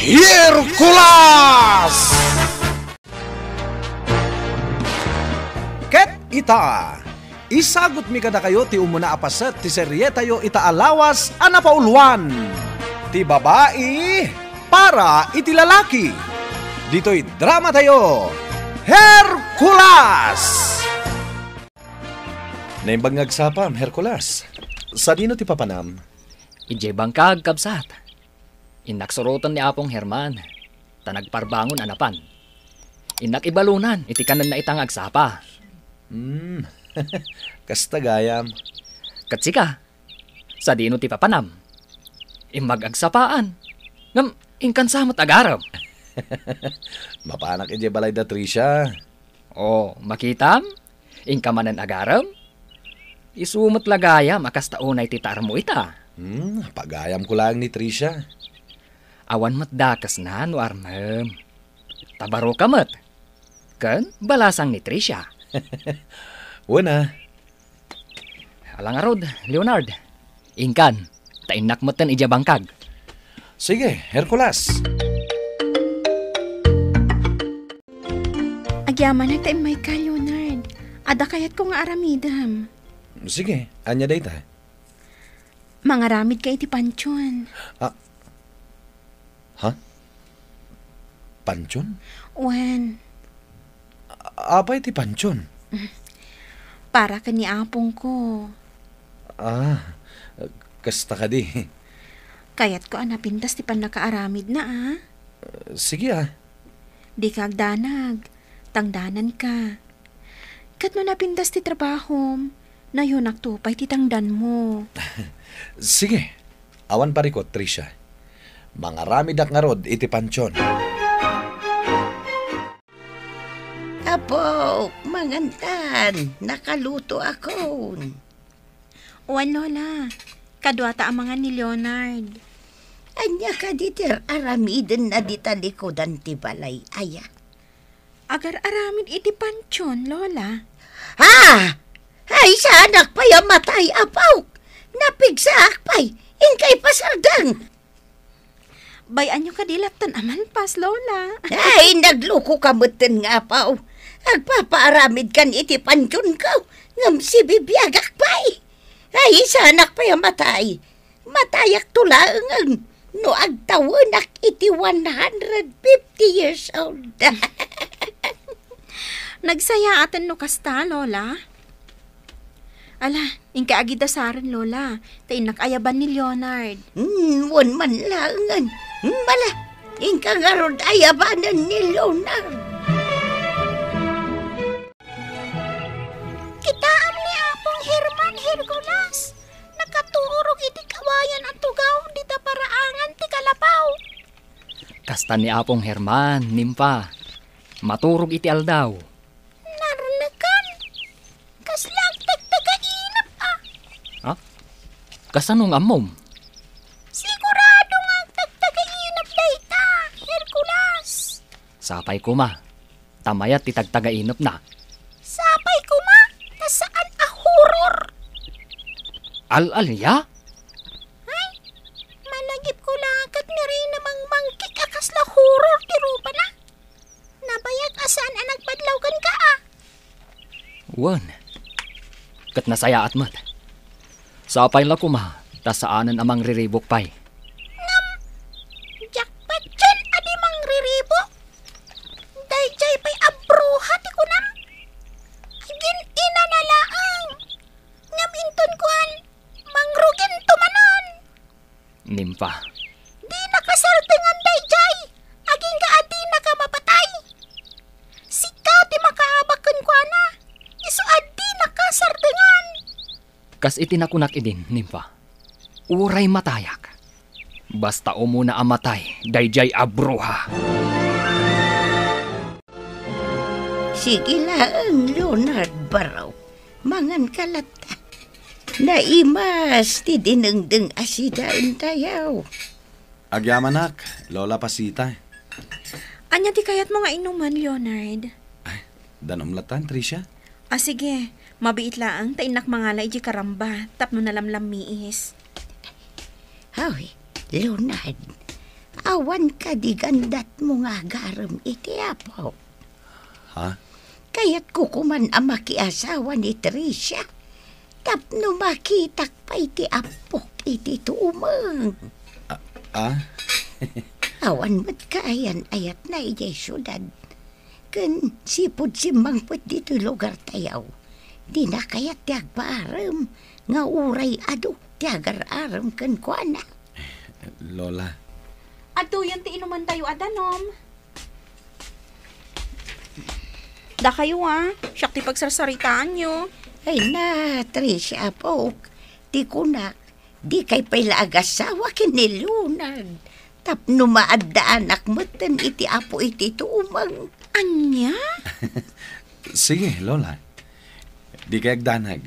Hercules! Ket ita, isagot mi kada kayo ti umuna apaset ti serye tayo itaalawas anapauluan. Ti babae para iti lalaki. Dito'y drama tayo, Hercules! Naimbag ngagsapam, Hercules. Sa dino ti papanam? Ijay bangkag, kabsat. Inaksurutan ni Apong Herman, tanagparbangon anapan. Inakibalunan, itikanan na itang agsapa. Hmm, kasta gayam. Katsika, sa dino ti papanam. Imagagsapaan, ngam ingkan samot Mapanak ije balay da Trisha. Oh, makitam? Ingkamanan agaram? Isumot lagayam, akas taunay ti tarmo ita. Hmm, pagayam ko lang ni Trisha awan mat dakas na no armem. Tabaro ka mat. Kan, balasang ni Tricia. Una. Alang arod, Leonard. Ingkan, tainak matan ija bangkag. Sige, Hercules. Agyaman na tayo may ka, Leonard. Ada kayat ko nga aramidam. Sige, anya dayta. Mangaramid kay ti Panchon. Ah, Ha? Pansyon? Wen, Abay ti pansyon. para ka ni apong ko. Ah, kasta ka di. Kayat ko anapintas ti panakaaramid na ah. Sige ah. Di ka tangdanan ka. Kat no napindas ti trabahom, na yun aktupay ti tangdan mo. Sige. Awan parikot, Trisha mga ramidak nga rod iti pansyon. Apo, mangantan, nakaluto ako. Uwan, Lola, kaduata ang mga ni Leonard. Anya ka diter aramiden na ditalikodan ti balay, aya. Agar aramid iti pansyon, Lola. Ha! Ay, sa anak pa'y matay apaw! Napigsa akpay! Inkay pasardang! bayan yung kadilatan aman pas, Lola. Ay, nagluko ka mutin nga pa. Agpapaaramid kan iti pansyon ka. Ngam si bibiyagak pa'y. Eh. Ay, isa anak pa'y matay. Matayak tulaang no agtawanak iti 150 years old. Nagsaya atan no kasta, Lola. Ala, ingka agida saran, Lola. Tain nakayaban ni Leonard. Hmm, wan man langan. Bala, hmm, ingka ngarod ayabanan ni Leonard. Kitaam ni Apong Herman Herculas. Nakatuurog iti kawayan at tugaw di paraangan ti kalapaw. Kasta ni Apong Herman, nimpa. Maturog iti aldaw. Narnakan. Kasla Kasanong amom? Sigurado nga ang tagtagay yun ang dayta, Hercules. Sapay ko ma. Tamayat itagtagainop na. Sapay ko ma, nasaan a Al-al ya? Ay, malagip ko lang agad ni Reyna mang mangkik akas na horror di rupa na. Nabayag asaan ang nagpadlawgan ka ah. Wan, kat nasaya at mat. Sa Sapay la kuma, ta tasaanan amang riribok pay. Nam, jakpat dyan adi mang riribok. Dayjay pay abruha ti kunam. Gin ina na laang. Ngam inton kuan, mangrugin tumanon. Nimpa. Nimpa. Kas iti idin, nimpa. Uray matayak. Basta umuna amatay, dayjay abruha. Sige lang, Leonard Baraw. Mangan kalata. Naimas, ti dinengdeng asidain tayaw. Agyamanak, Lola Pasita. Anya di kayat mga inuman, Leonard? Ay, latan, Tricia. Ah, sige. Mabiit laang tainak mangala iji karamba, tapno nalamlam miis. Hoy, Leonard, awan ka di gandat mo nga garam iti apo. Ha? Kaya't kukuman ang makiasawa ni Tricia. Tapno makitak pa iti apo iti tuumang. Ah? ah? awan mo't kayan ayat na iti syudad. Kan sipod si mangpot dito lugar tayaw tinakaya tiag paaram nga uray ado tiagar aram ken kuana. Lola. Ato yan ti inuman tayo adanom. Da kayo ah, siyak ti pagsarsaritaan nyo. Ay na, Tricia Pok, ti kunak, di kay pala agasawa kinilunag. Tap numaadda anak mo iti apo iti tumang. Anya? Sige, Lola. Di kayag danag.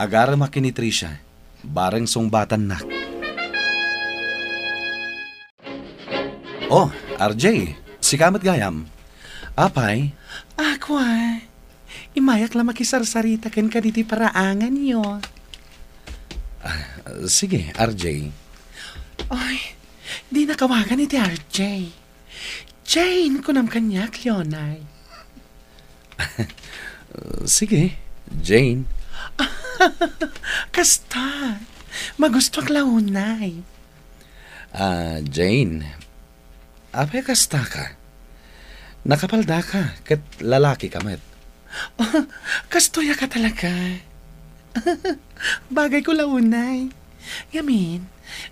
Agara makini Trisha, barang sungbatan nak. Oh, RJ, si kamat gayam. Apay? Ako ay. Imayak lang makisarsarita ken ka diti paraangan niyo. Ah, sige, RJ. Ay, di nakawagan iti RJ. Jane kunam kanyak, Leonay. sige. Jane? Kasta, magusto ang launay. Ah, uh, Jane, apay kasta ka. Nakapalda ka, kat lalaki ka met. Oh, kastoya ka talaga. Bagay ko launay. Yamin,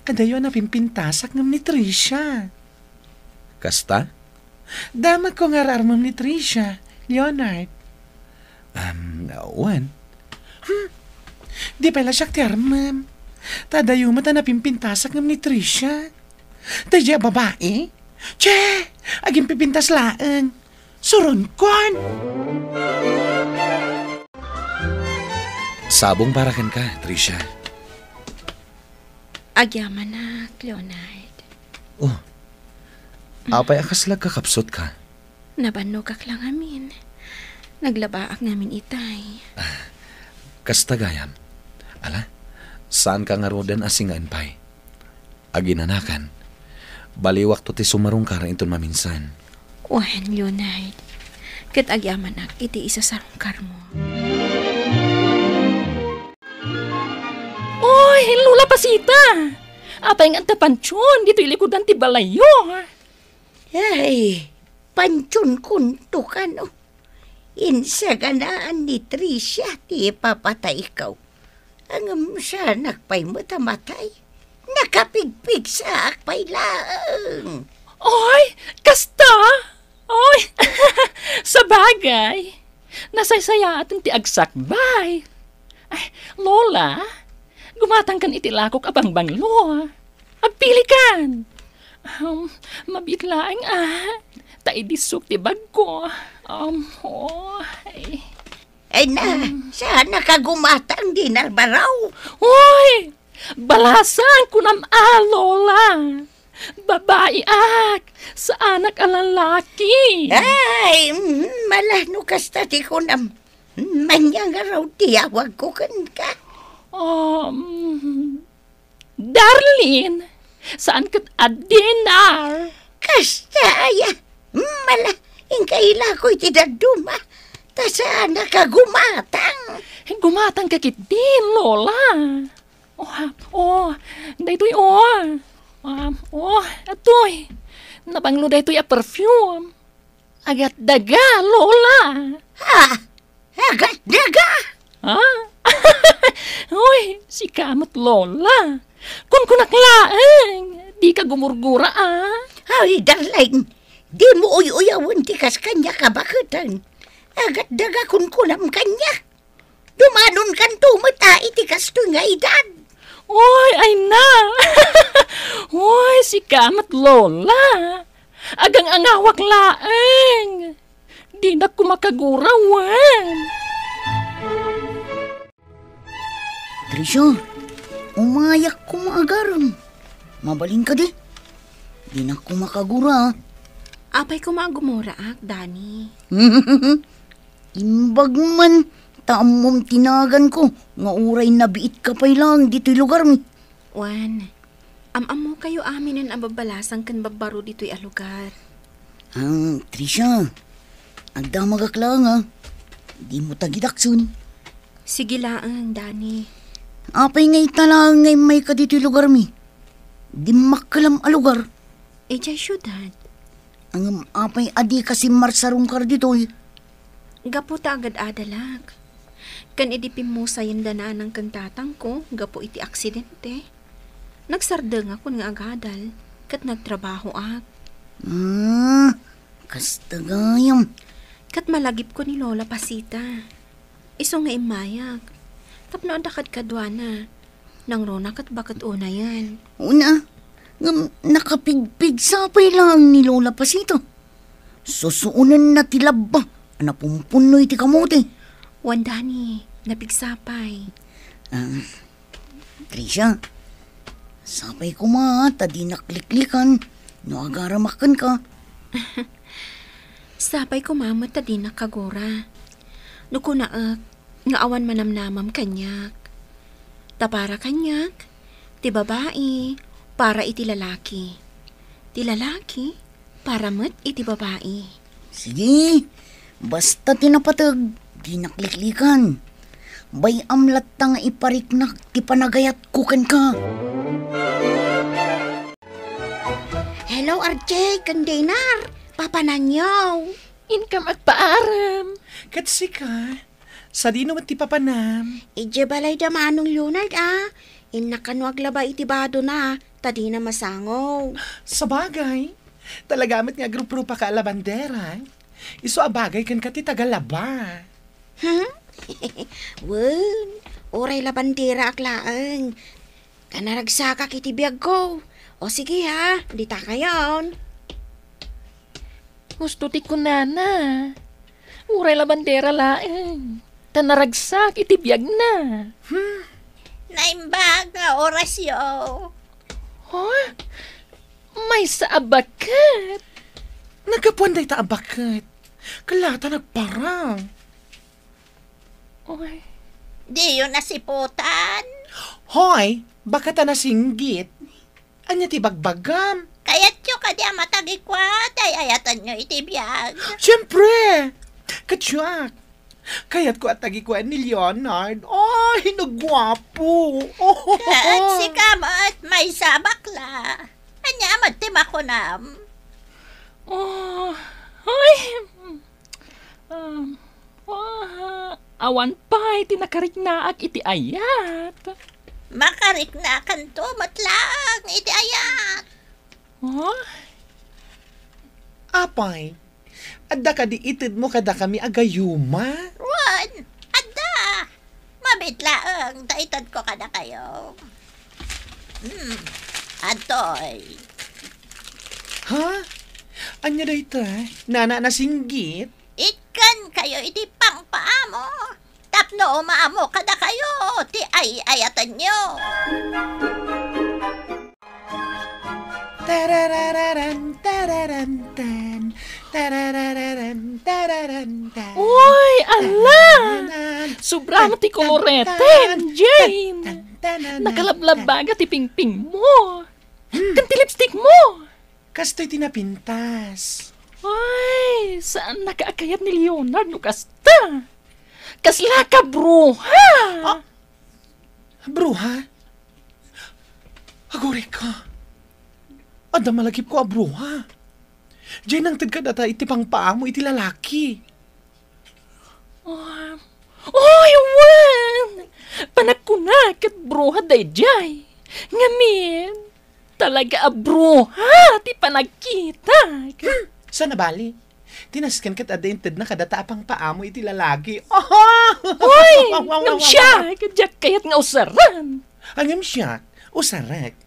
kadayo na pimpintasak ng ni Trisha. Kasta? Dama ko nga rarmam ni Trisha, Leonard. Um, Owen? Hmm? Di pala siya kter, ma'am. Tadayo matanapin pintasak ng ni Trisha. Tadya babae? Che! Aging pipintas laeng. Suron kon! Sabong parakan ka, Trisha. Agyaman na, Leonard. Oh. Apay akas lag kakapsot ka. Nabanog lang amin. Naglabaak namin itay. Ah, kastagayam. Ala, saan ka nga rodan asingan pay? Aginanakan. Baliwak to ti sumarong karan iton maminsan. Wahan, Leonard. Kat agyaman ak, iti isa sarong kar mo. Oy, lula pasita! Apay nga ta dito ilikudan ti balayo. Ay, pansyon kuntukan. Oh. Insa ganaan ni Tricia ti papatay ikaw. Ang siya nakpay mo tamatay. Nakapigpig sa akpay lang. Oy, kasta! Oy, sa bagay. Nasaysaya atin ti agsak bay. Ay, Lola, gumatang kan itilakok abang banglo. Ah. Agpilikan. Um, mabitlaang ah. Taidisok ti bag ko. Ah. Um, oh, ay. Eh na, um, sana ka dinar baraw. Uy, balasan ko ng alola. Babae ak, sa anak ang lalaki. Ay, mm, malano ka stati ko na manyang raw tiyawag ko kan ka. Um, darling, saan ka't adinar? Kasta, ay, mala, ko ko'y tidagduma. Ta saan nakagumatang? Gumatang Gumatang ka kit din, Lola. Oh, oh, daytoy oh. Um, oh, atoy. Nabanglo daytoy a perfume. Agat daga, Lola. Ha? Agat daga? Ha? Uy, si kamot, Lola. Kun kunaklaan, di ka gumurgura, ah. Ay, darling. Di mo uyuyawin ti kas kanya kabakutan. Agat daga kun kunam kanya. Dumanon kan tumata ah, iti kas nga edad. Uy, ay na! Uy, si kamat lola! Agang angawak laeng! Di na kumakagurawan! Eh. Trisha, umayak kumagaram. Mabaling ka di. Di na kumakagura. Ah. Apay ko maagumura ak, Dani. Imbag man, tamom tinagan ko. Nga uray nabiit ka pa lang, dito'y lugar mi. Juan, amamo kayo amin ang ababalasang kan babaro dito'y alugar. Ang um, Trisha, ang damagak lang ha. Ah. Di mo tagidaksun. Sige lang, Dani. Apay ngay talang ngay may ka dito'y lugar mi. Di makalam alugar. Eh, dyan syudad. Ang apay adi kasi marsarong kar dito eh. Gaputa agad adalak. Kan idipim mo sa yandanaan ng kang tatang ko, gapu iti aksidente. Nagsardeng ako nga agadal, kat nagtrabaho ak. Hmm, ah, kastagayam. Kat malagip ko ni Lola Pasita. Iso nga imayak. Tapno ang dakad kadwana. Nang rona kat bakat una yan. Una? nakapigpig sapay lang ni Lola Pasito. Susuunan na tila ba na pumpunoy ti kamote? Wandani, napigsapay. Ah, Trisha, sapay ko ma, di nakliklikan. No agaramakan ka. sapay ko mama, tadi nakagora. Nuko na ak, ah, nga awan manamnamam kanyak. Tapara kanyak, ti babae, para iti lalaki. Ti lalaki para met iti babae. Sige, basta tinapatag, di nakliklikan. Bay amlat ta nga ipariknak, ti panagayat kukan ka. Hello, RJ, kandinar, papananyaw. Income at paaram. Katsika, sa di naman ti papanam. Ije balay da manong Leonard ah, Inakano aglaba itibado na, tadi na masangaw. Sabagay, bagay, talagamit nga grupo pa ka alabandera. Eh. Iso abagay kan kati laba. Hmm? Wen, oray labandera aklaang. Kanaragsaka kitibiyag ko. O sige ha, di ta kayon. Gusto ti ko Uray labandera laeng. Tanaragsak itibiyag na. Hmm. Naimbag nga oras yo. Oh, may saabakat. Nagapuan day ta abakat. Kalata nagparang. Oy. Di yun nasiputan. Hoy, baka ta nasinggit. Anya ti bagbagam. Kayat yo kadya matagikwa, day ayatan nyo itibiyag. Siyempre! Katsuak! Kaya't ko at tagikuan ni Leonard. Ay, nagwapo. Oh. Kaat si kamat may sabakla. Anya amat timakunam. Um. Oh, ah, ay. Um, uh, awan pa, iti nakarik na iti ayat. Makarik na kanto, iti ayat. Oh? Apay, Adda ka di itid mo kada kami agayuma. Wan, adda. Mabitlaang, taitad ko kada kayo. Hmm, atoy. Ha? Anya da ito eh? Nana nasinggit? Itkan kayo iti pang paamo. Tapno maamo kada kayo. Ti ay ayatan nyo. Tarararam, tarararam, Uy, ala! Sobra ti kolorete, Jane! Nakalablab baga ti pingping mo! Hmm. Kan ti lipstick mo! Kasto'y tinapintas. Ay, saan nakaakayat ni Leonard no kasta? Kasla ka, bruha! Ah, bruha? Agore ka. Ada malagip ko, abruha. Diyan nang tagka data iti pangpaamo iti lalaki. Oh, oh Juan! Panakuna kat bruha day dayjay. Ngamin, talaga a bruha ti panagkita. Sana bali? Tinaskan kat adented na kadata apang paamo iti lalaki. Oh! Hoy! Ngam siya! Kadyak kayat nga usaran! Angam siya! Usarek!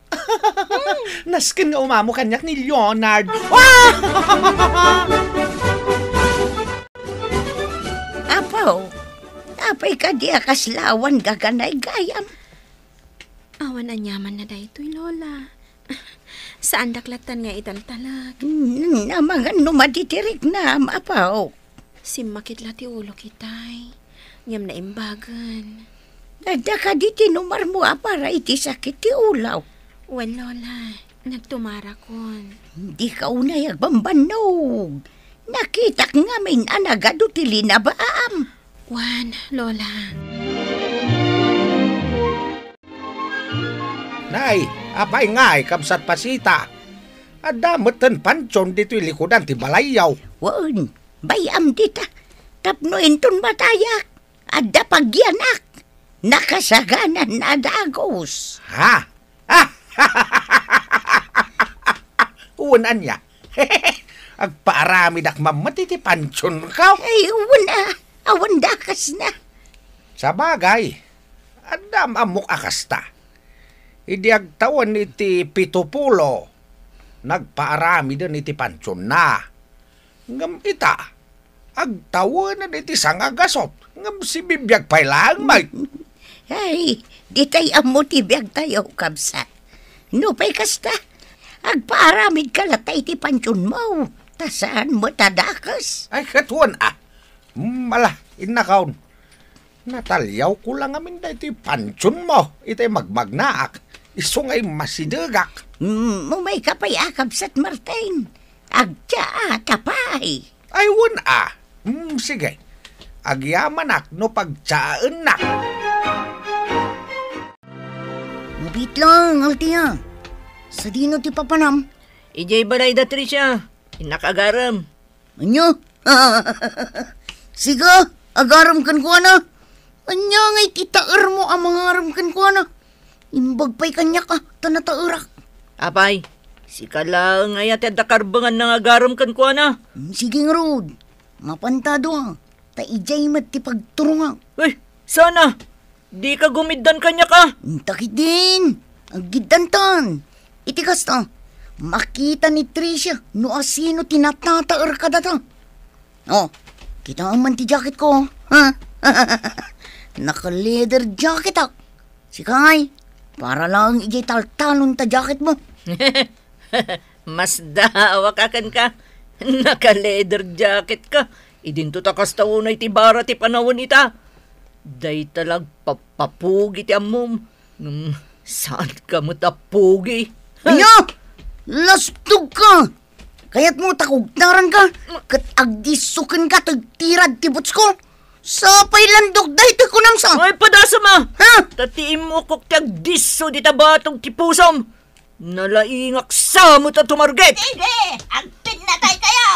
Naskin nga umamo kanyak ni Leonard. Apo, apay ka di akaslawan gaganay gayam. Awan na nyaman na daytoy, Lola. Sa andaklatan nga itan talag? Mm, na mga numaditirik na, mapaw. Simakit lati ulo kitay. Ngam na imbagan. Nadaka di tinumar mo apara iti sakit ti ulaw. Well, Lola, nagtumara kon. Hindi ka unay agbambanog. Nakita nga may anagado tili na baam. Juan, Lola. Nay, apay nga ay kamsat pasita. Adamatan pancon dito ilikodan ti balayaw. Wan, bayam dita. Tapno intun matayak. Ada pagyanak. Nakasaganan na dagos. Ha? Ah! Uwanan niya. Agpaarami dak matitipansyon ka. Ay, uwan na. Awan dakas na. Sa bagay, adam amok akasta. Idi agtawan iti pitupulo. Nagpaarami din iti pansyon na. Ngam ita, agtawanan iti sangagasot. Ngam si bibiyag pailang, may. Ay, ditay tayo ti ibiyag tayo, kabsat. No, pay kasta, agpaaramid ka lata iti pansyon mo, tasaan mo tadakas. Ay, katuan ah, mala, inakaon. Natalyaw ko lang amin da iti pansyon mo, iti magmagnaak, isungay masidagak. Mm, umay kapay akab sat Martin, agtya ah, tapay. Ay, won ah, mm, sige, agyaman ak no pagtsaan nak. Wait lang, Altia. Sa dino ti papanam. Ijay balay da Trisha. Inakagaram. Anyo? Siga, agaram kan ko na. Anya nga ititaar mo ang mga aram kan ko na. Imbagpay kanya ka, tanataurak. Apay, si kala nga yata dakarbangan na agaram kan ko na. Hmm, sige nga, Rod. Mapantado ah. Ta ijay mat ti pagturungan. Uy, sana! Di ka gumiddan kanya ka. Taki din. Ang ton. Itigas ta. Makita ni Tricia no asino tinatataar ka data. Oh, kita ang manti jacket ko. Ha? Naka-leather jacket ak. Sikay, para lang ijay taltalon ta jacket mo. Mas dawa kakan ka. Naka-leather jacket ka. Idinto takas taunay ti bara ti panawon ita. Day talag papapugi ti amom. Nung saan ka mo tapugi? Ayo! Lastog ka! Kaya't mo takugtaran ka, kat agdisukin ka to'y tirad tibuts ko. Sa landok dahi ti kunam sa... Ay, padasa ma! Ah! Ha? Tatiin mo kok ti agdiso di tabatong ti pusom. Nalaingak sa mo ta tumarget. Sige! Agpin na tayo kayo!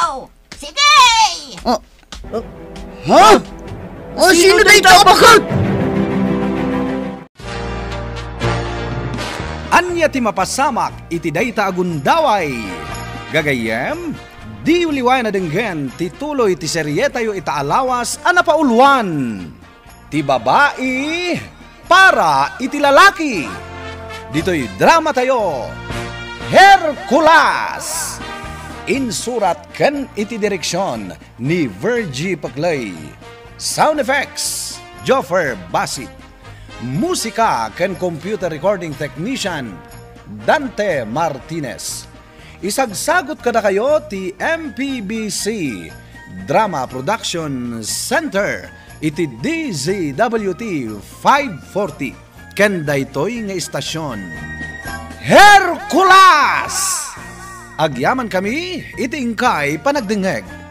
Sige! Oh, oh, ha? Huh? O oh, sino na itapakat? Anya ti mapasamak iti dayta agundaway. Gagayem, di uliway na denggen ti tuloy ti seryetayo itaalawas a napaulwan. Ti babae para iti lalaki. Dito'y drama tayo. Hercules! Insurat ken iti direksyon ni Virgie Paglay. Sound effects, Joffer Basit. Musika and computer recording technician, Dante Martinez. Isagsagot ka na kayo ti MPBC Drama Production Center iti DZWT 540 ken daytoy nga istasyon. Hercules! Agyaman kami, iti inkay panagdingeg